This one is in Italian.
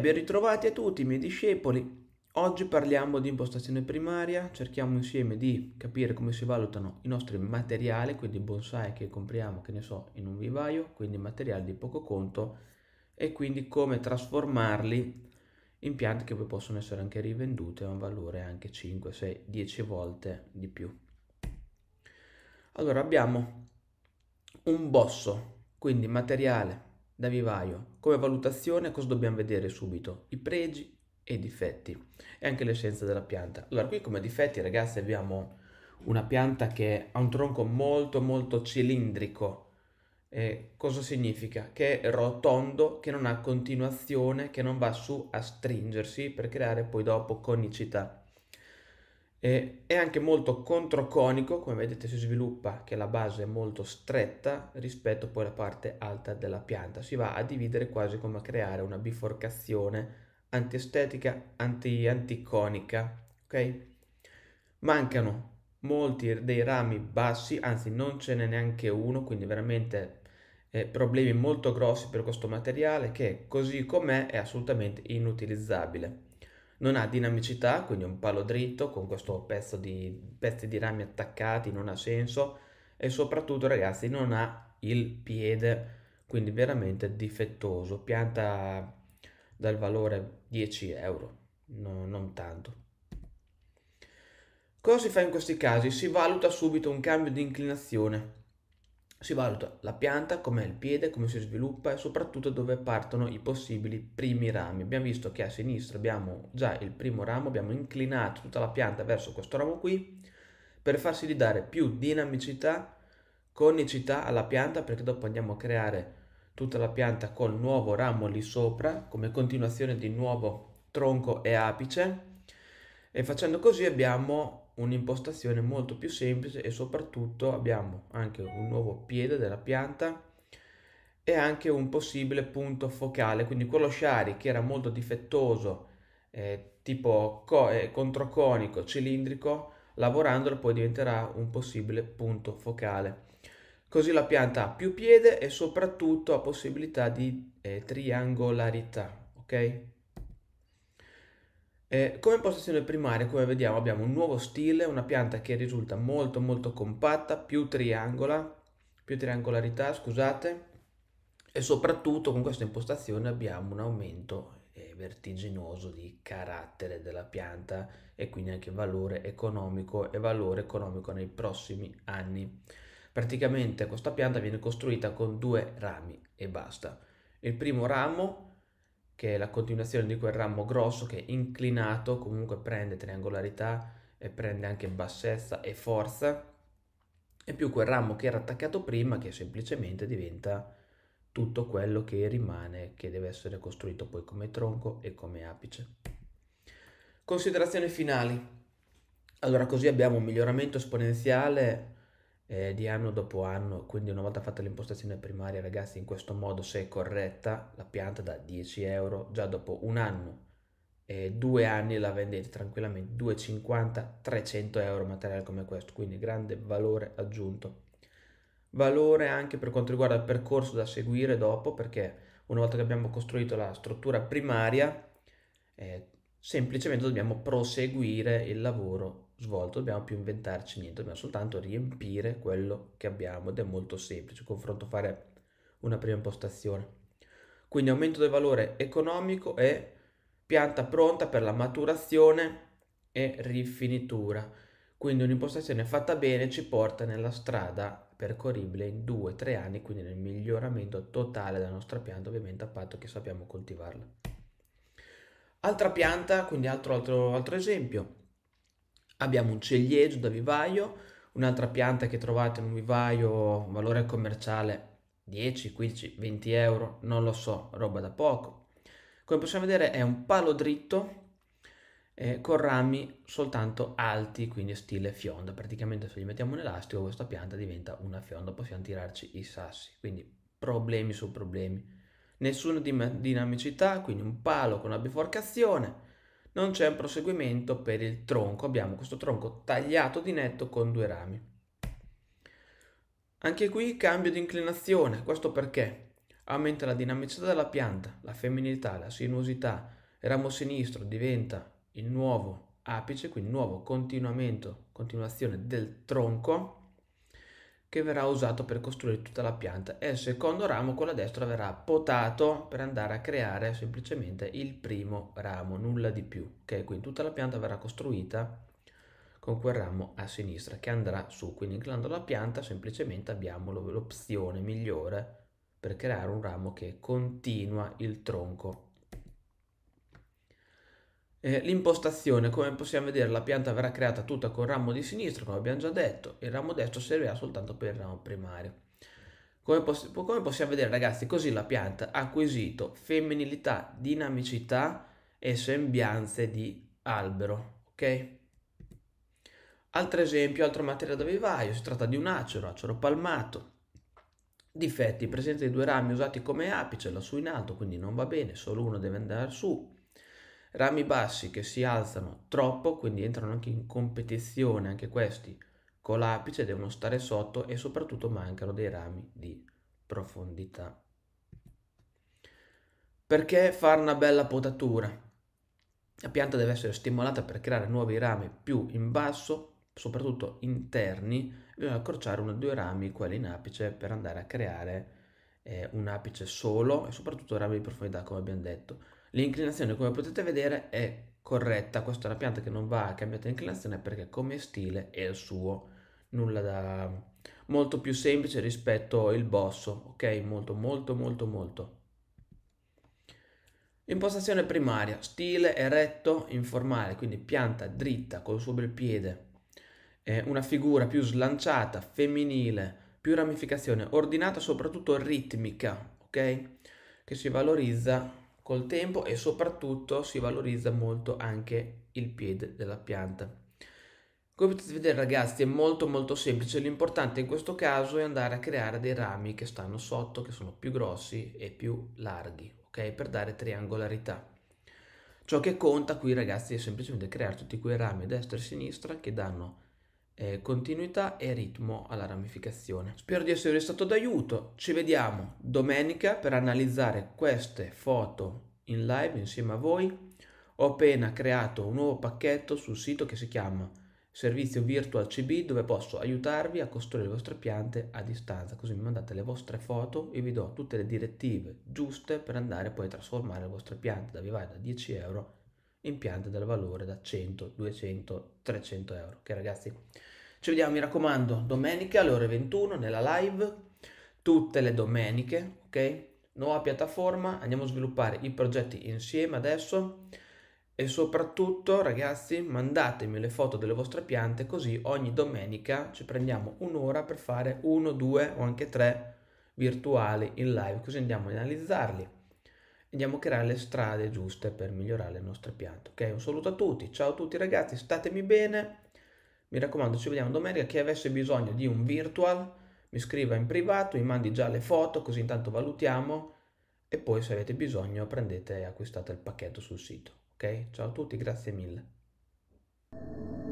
ben ritrovati a tutti i miei discepoli. Oggi parliamo di impostazione primaria, cerchiamo insieme di capire come si valutano i nostri materiali, quindi bonsai che compriamo, che ne so, in un vivaio, quindi materiali di poco conto e quindi come trasformarli in piante che poi possono essere anche rivendute a un valore anche 5, 6, 10 volte di più. Allora abbiamo un bosso, quindi materiale da vivaio. Come valutazione cosa dobbiamo vedere subito? I pregi e i difetti e anche l'essenza della pianta. Allora qui come difetti ragazzi abbiamo una pianta che ha un tronco molto molto cilindrico. Eh, cosa significa? Che è rotondo, che non ha continuazione, che non va su a stringersi per creare poi dopo conicità. Eh, è anche molto controconico, come vedete si sviluppa che la base è molto stretta rispetto poi alla parte alta della pianta. Si va a dividere quasi come a creare una biforcazione antiestetica, anti, anticonica, ok? Mancano molti dei rami bassi, anzi non ce n'è neanche uno, quindi veramente eh, problemi molto grossi per questo materiale che così com'è è assolutamente inutilizzabile non ha dinamicità, quindi un palo dritto con questo pezzo di pezzi di rami attaccati, non ha senso e soprattutto ragazzi non ha il piede, quindi veramente difettoso, pianta dal valore 10 euro, no, non tanto. Cosa si fa in questi casi? Si valuta subito un cambio di inclinazione, si valuta la pianta, com'è il piede, come si sviluppa e soprattutto dove partono i possibili primi rami. Abbiamo visto che a sinistra abbiamo già il primo ramo, abbiamo inclinato tutta la pianta verso questo ramo qui per far di dare più dinamicità, conicità alla pianta perché dopo andiamo a creare tutta la pianta col nuovo ramo lì sopra come continuazione di nuovo tronco e apice e facendo così abbiamo un'impostazione molto più semplice e soprattutto abbiamo anche un nuovo piede della pianta e anche un possibile punto focale, quindi quello shari che era molto difettoso, eh, tipo co- eh, controconico, cilindrico, lavorandolo poi diventerà un possibile punto focale. Così la pianta ha più piede e soprattutto ha possibilità di eh, triangolarità, ok? Eh, come impostazione primaria, come vediamo, abbiamo un nuovo stile, una pianta che risulta molto molto compatta, più triangola, più triangolarità, scusate, e soprattutto con questa impostazione abbiamo un aumento eh, vertiginoso di carattere della pianta e quindi anche valore economico e valore economico nei prossimi anni. Praticamente questa pianta viene costruita con due rami e basta. Il primo ramo che è la continuazione di quel ramo grosso che è inclinato comunque prende triangolarità e prende anche bassezza e forza e più quel ramo che era attaccato prima che semplicemente diventa tutto quello che rimane che deve essere costruito poi come tronco e come apice. Considerazioni finali. Allora così abbiamo un miglioramento esponenziale eh, di anno dopo anno, quindi una volta fatta l'impostazione primaria, ragazzi, in questo modo se è corretta, la pianta da 10 euro, già dopo un anno e due anni la vendete tranquillamente 250 300 euro materiale come questo quindi grande valore aggiunto valore anche per quanto riguarda il percorso da seguire dopo perché una volta che abbiamo costruito la struttura primaria eh, semplicemente dobbiamo proseguire il lavoro svolto, dobbiamo più inventarci niente, dobbiamo soltanto riempire quello che abbiamo ed è molto semplice, confronto fare una prima impostazione. Quindi aumento del valore economico e pianta pronta per la maturazione e rifinitura. Quindi un'impostazione fatta bene ci porta nella strada percorribile in 2-3 anni, quindi nel miglioramento totale della nostra pianta, ovviamente a patto che sappiamo coltivarla. Altra pianta, quindi altro, altro, altro esempio, Abbiamo un ciliegio da vivaio, un'altra pianta che trovate in un vivaio valore commerciale 10, 15, 20 euro, non lo so, roba da poco. Come possiamo vedere è un palo dritto eh, con rami soltanto alti, quindi stile fionda. Praticamente se gli mettiamo un elastico questa pianta diventa una fionda, possiamo tirarci i sassi. Quindi problemi su problemi. Nessuna dinamicità, quindi un palo con una biforcazione, non c'è un proseguimento per il tronco, abbiamo questo tronco tagliato di netto con due rami. Anche qui cambio di inclinazione, questo perché aumenta la dinamicità della pianta, la femminilità, la sinuosità, il ramo sinistro diventa il nuovo apice, quindi nuovo continuamento, continuazione del tronco, che verrà usato per costruire tutta la pianta e il secondo ramo, con la destra, verrà potato per andare a creare semplicemente il primo ramo, nulla di più. Ok, quindi tutta la pianta verrà costruita con quel ramo a sinistra che andrà su, quindi inclinando la pianta semplicemente abbiamo l'opzione migliore per creare un ramo che continua il tronco eh, l'impostazione, come possiamo vedere, la pianta verrà creata tutta con il ramo di sinistra, come abbiamo già detto, il ramo destro servirà soltanto per il ramo primario. Come, poss come possiamo vedere, ragazzi, così la pianta ha acquisito femminilità, dinamicità e sembianze di albero, ok? Altro esempio, altro materiale da vivaio, si tratta di un acero, acero palmato. Difetti, presenza di due rami usati come apice, lassù in alto, quindi non va bene, solo uno deve andare su. Rami bassi che si alzano troppo, quindi entrano anche in competizione anche questi con l'apice, devono stare sotto e soprattutto mancano dei rami di profondità. Perché fare una bella potatura? La pianta deve essere stimolata per creare nuovi rami più in basso, soprattutto interni, bisogna accorciare uno o due rami, quelli in apice, per andare a creare eh, un apice solo e soprattutto rami di profondità, come abbiamo detto. L'inclinazione, come potete vedere, è corretta. Questa è una pianta che non va cambiata inclinazione perché come stile è il suo. Nulla da... molto più semplice rispetto al bosso, ok? Molto, molto, molto, molto. Impostazione primaria, stile eretto informale, quindi pianta dritta col suo bel piede, è una figura più slanciata, femminile, più ramificazione, ordinata soprattutto ritmica, ok? Che si valorizza col tempo e soprattutto si valorizza molto anche il piede della pianta. Come potete vedere ragazzi è molto molto semplice, l'importante in questo caso è andare a creare dei rami che stanno sotto, che sono più grossi e più larghi, ok? Per dare triangolarità. Ciò che conta qui ragazzi è semplicemente creare tutti quei rami a destra e a sinistra che danno eh, continuità e ritmo alla ramificazione. Spero di essere stato d'aiuto, ci vediamo domenica per analizzare queste foto in live insieme a voi. Ho appena creato un nuovo pacchetto sul sito che si chiama servizio virtual CB dove posso aiutarvi a costruire le vostre piante a distanza, così mi mandate le vostre foto e vi do tutte le direttive giuste per andare poi a trasformare le vostre piante da vivai da 10 euro in piante dal valore da 100, 200, 300 euro. Ok ragazzi, ci vediamo mi raccomando domenica alle ore 21 nella live, tutte le domeniche, ok? Nuova piattaforma, andiamo a sviluppare i progetti insieme adesso e soprattutto ragazzi mandatemi le foto delle vostre piante così ogni domenica ci prendiamo un'ora per fare uno, due o anche tre virtuali in live così andiamo ad analizzarli andiamo a creare le strade giuste per migliorare il nostro pianto. Ok, un saluto a tutti, ciao a tutti ragazzi, statemi bene, mi raccomando ci vediamo domenica, chi avesse bisogno di un virtual mi scriva in privato, mi mandi già le foto così intanto valutiamo e poi se avete bisogno prendete e acquistate il pacchetto sul sito. Ok, ciao a tutti, grazie mille.